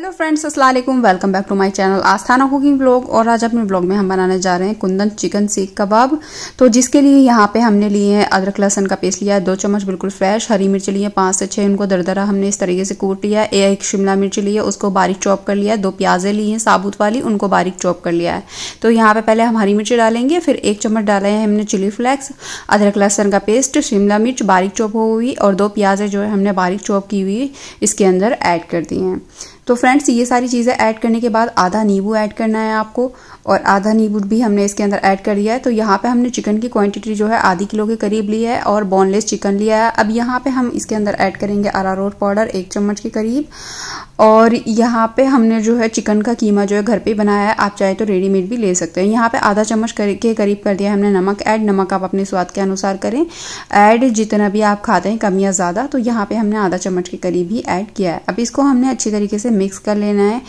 hello friends वालेकुम welcome back to my channel Asthana cooking blog और आज अपने ब्लॉग में हम बनाने जा रहे हैं कुंदन चिकन सीख कबाब तो जिसके लिए यहाँ पे हमने लिए हैं अदरक लहसन का पेस्ट लिया है दो चम्मच बिल्कुल फ्रेश हरी मिर्च ली है पाँच से छः उनको दरदरा हमने इस तरीके से कूट लिया है एक शिमला मिर्च ली है उसको बारीक चॉप कर लिया है दो प्याजें ली हैं साबुत वाली उनको बारीक चॉप कर लिया है तो यहाँ पर पहले हम हरी मिर्च डालेंगे फिर एक चम्मच डाला है हमने चिली फ्लेक्स अदरक लहसन का पेस्ट शिमला मिर्च बारीक चॉप हुई और दो प्याजें जो है हमने बारीक चॉप की हुई इसके अंदर ऐड कर दी हैं तो फ्रेंड्स ये सारी चीज़ें ऐड करने के बाद आधा नींबू ऐड करना है आपको और आधा नींबू भी हमने इसके अंदर ऐड कर दिया है तो यहाँ पे हमने चिकन की क्वांटिटी जो है आधी किलो के करीब ली है और बोनलेस चिकन लिया है अब यहाँ पे हम इसके अंदर ऐड करेंगे अरारोट पाउडर एक चम्मच के करीब और यहाँ पे हमने जो है चिकन का कीमा जो है घर पे बनाया है आप चाहे तो रेडीमेड भी ले सकते हैं यहाँ पे आधा चम्मच के करीब कर दिया हमने नमक ऐड नमक आप अपने स्वाद के अनुसार करें ऐड जितना भी आप खाते हैं कम या ज़्यादा तो यहाँ पे हमने आधा चम्मच के करीब ही ऐड किया है अब इसको हमने अच्छी तरीके से मिक्स कर लेना है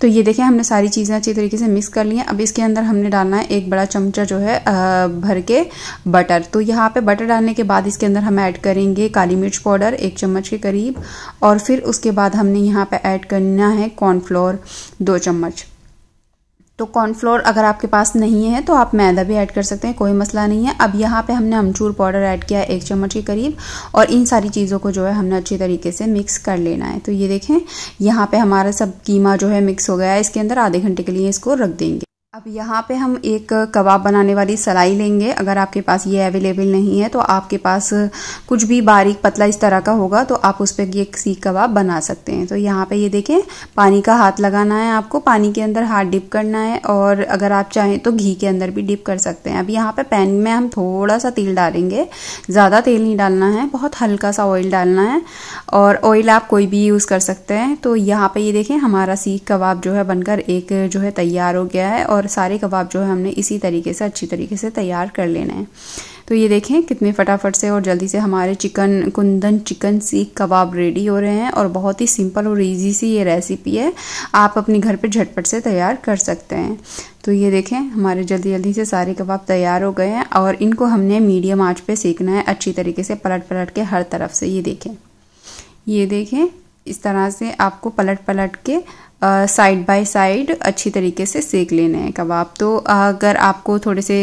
तो ये देखें हमने सारी चीज़ें अच्छी तरीके से मिक्स कर ली हैं अब इसके अंदर हमने डालना है एक बड़ा चमचा जो है भर के बटर तो यहाँ पे बटर डालने के बाद इसके अंदर हम ऐड करेंगे काली मिर्च पाउडर एक चम्मच के करीब और फिर उसके बाद हमने यहाँ पे ऐड करना है कॉर्नफ्लोर दो चम्मच तो कॉर्नफ्लोर अगर आपके पास नहीं है तो आप मैदा भी ऐड कर सकते हैं कोई मसला नहीं है अब यहाँ पे हमने अमचूर पाउडर ऐड किया है एक चम्मच के करीब और इन सारी चीज़ों को जो है हमने अच्छे तरीके से मिक्स कर लेना है तो ये देखें यहाँ पे हमारा सब कीमा जो है मिक्स हो गया है इसके अंदर आधे घंटे के लिए इसको रख देंगे अब यहाँ पे हम एक कबाब बनाने वाली सलाई लेंगे अगर आपके पास ये अवेलेबल नहीं है तो आपके पास कुछ भी बारीक पतला इस तरह का होगा तो आप उस पर ये सीख कबाब बना सकते हैं तो यहाँ पे ये देखें पानी का हाथ लगाना है आपको पानी के अंदर हाथ डिप करना है और अगर आप चाहें तो घी के अंदर भी डिप कर सकते हैं अब यहाँ पर पैन में हम थोड़ा सा तेल डालेंगे ज़्यादा तेल नहीं डालना है बहुत हल्का सा ऑयल डालना है और ऑयल आप कोई भी यूज़ कर सकते हैं तो यहाँ पर ये देखें हमारा सीख कबाब जो है बनकर एक जो है तैयार हो गया है और और सारे कबाब जो है हमने इसी तरीके से अच्छी तरीके से तैयार कर लेना है तो ये देखें कितने फटाफट से और जल्दी से हमारे चिकन कुंदन चिकन सीख कबाब रेडी हो रहे हैं और बहुत ही सिंपल और इजी सी ये रेसिपी है आप अपने घर पे झटपट से तैयार कर सकते हैं तो ये देखें हमारे जल्दी जल्दी से सारे कबाब तैयार हो गए हैं और इनको हमने मीडियम आंच पे सेकना है अच्छी तरीके से पलट पलट के हर तरफ से ये देखें ये देखें इस तरह से आपको पलट पलट के साइड बाय साइड अच्छी तरीके से सेक लेने हैं कबाब तो अगर आपको थोड़े से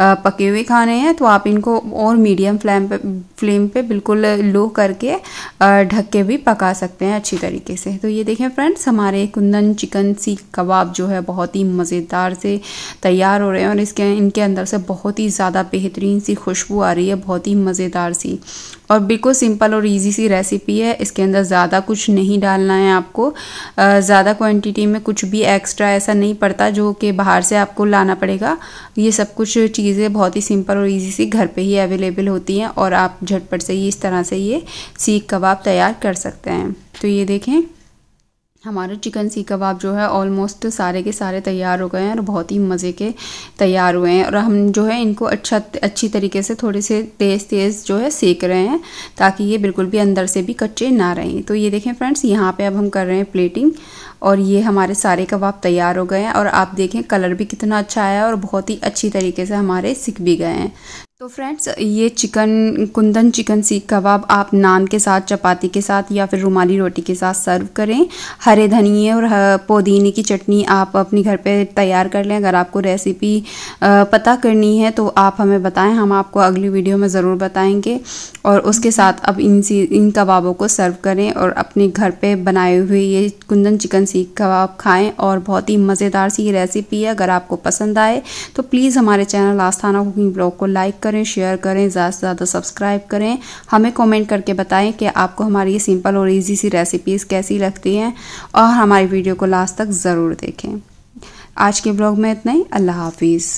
पके हुए खाने हैं तो आप इनको और मीडियम फ्लेम पे फ्लेम पे बिल्कुल लो करके ढक के भी पका सकते हैं अच्छी तरीके से तो ये देखें फ्रेंड्स हमारे कुंदन चिकन सीख कबाब जो है बहुत ही मज़ेदार से तैयार हो रहे हैं और इसके इनके अंदर से बहुत ही ज़्यादा बेहतरीन सी खुशबू आ रही है बहुत ही मज़ेदार सी और बिल्कुल सिंपल और इजी सी रेसिपी है इसके अंदर ज़्यादा कुछ नहीं डालना है आपको ज़्यादा क्वांटिटी में कुछ भी एक्स्ट्रा ऐसा नहीं पड़ता जो कि बाहर से आपको लाना पड़ेगा ये सब कुछ चीज़ें बहुत ही सिंपल और ईजी सी घर पर ही अवेलेबल होती हैं और आप झटपट से ही इस तरह से ये सीख कबाब तैयार कर सकते हैं तो ये देखें हमारे चिकन सी कबाब जो है ऑलमोस्ट सारे के सारे तैयार हो गए हैं और बहुत ही मज़े के तैयार हुए हैं और हम जो है इनको अच्छा अच्छी तरीके से थोड़े से तेज़ तेज़ जो है सेक रहे हैं ताकि ये बिल्कुल भी अंदर से भी कच्चे ना रहें तो ये देखें फ्रेंड्स यहाँ पे अब हम कर रहे हैं प्लेटिंग और ये हमारे सारे कबाब तैयार हो गए हैं और आप देखें कलर भी कितना अच्छा आया और बहुत ही अच्छी तरीके से हमारे सीख भी गए हैं तो फ्रेंड्स ये चिकन कुंदन चिकन सीख कबाब आप नान के साथ चपाती के साथ या फिर रुमाली रोटी के साथ सर्व करें हरे धनिए और पुदीने की चटनी आप अपने घर पे तैयार कर लें अगर आपको रेसिपी पता करनी है तो आप हमें बताएं हम आपको अगली वीडियो में ज़रूर बताएंगे और उसके साथ अब इन सी इन कबाबों को सर्व करें और अपने घर पर बनाए हुए ये कुंदन चिकन सीख कबाब खाएँ और बहुत ही मज़ेदार सी रेसिपी है अगर आपको पसंद आए तो प्लीज़ हमारे चैनल आस्थाना कुकिंग ब्लॉग को लाइक करें शेयर करें ज़्यादा से ज़्यादा सब्सक्राइब करें हमें कमेंट करके बताएं कि आपको हमारी ये सिंपल और इजी सी रेसिपीज़ कैसी लगती हैं और हमारी वीडियो को लास्ट तक ज़रूर देखें आज के ब्लॉग में इतना ही अल्लाह हाफिज़